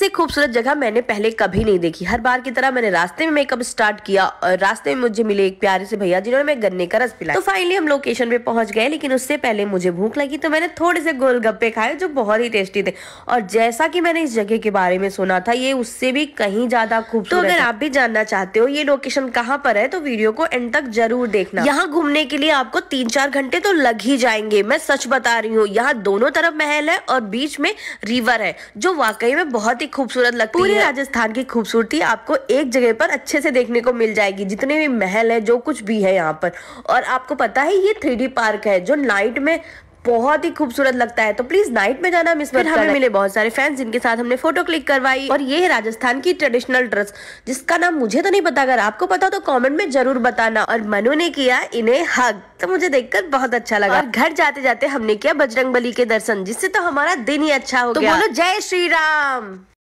इससे खूबसूरत जगह मैंने पहले कभी नहीं देखी हर बार की तरह मैंने रास्ते में मेकअप स्टार्ट किया और रास्ते में मुझे मिले एक प्यारे से भैया जिन्होंने मैं गन्ने का रस पिलाया तो फाइनली हम लोकेशन पे पहुंच गए लेकिन उससे पहले मुझे भूख लगी तो मैंने थोड़े से गोलगप्पे खाए जो बहुत ही टेस्टी थे और जैसा की मैंने इस जगह के बारे में सुना था ये उससे भी कहीं ज्यादा खूबसूरत तो अगर आप भी जानना चाहते हो ये लोकेशन कहाँ पर है तो वीडियो को एंड तक जरूर देखना यहाँ घूमने के लिए आपको तीन चार घंटे तो लग ही जाएंगे मैं सच बता रही हूँ यहाँ दोनों तरफ महल है और बीच में रिवर है जो वाकई में बहुत ही खूबसूरत लगती पूरे है राजस्थान की खूबसूरती आपको एक जगह पर अच्छे से देखने को मिल जाएगी जितने भी महल है जो कुछ भी है यहाँ पर और आपको पता है ये थ्री पार्क है जो नाइट में बहुत ही खूबसूरत लगता है तो प्लीज नाइट में जाना मिस फिर हमें मिले बहुत सारे फैंस जिनके साथ हमने फोटो क्लिक करवाई और ये है राजस्थान की ट्रेडिशनल ड्रेस जिसका नाम मुझे तो नहीं पता अगर आपको पता तो कमेंट में जरूर बताना और मनु ने किया इन्हें हग तो मुझे देखकर बहुत अच्छा लगा घर जाते जाते हमने किया बजरंग बली के दर्शन जिससे तो हमारा दिन ही अच्छा हो तो गया बोलो जय श्री राम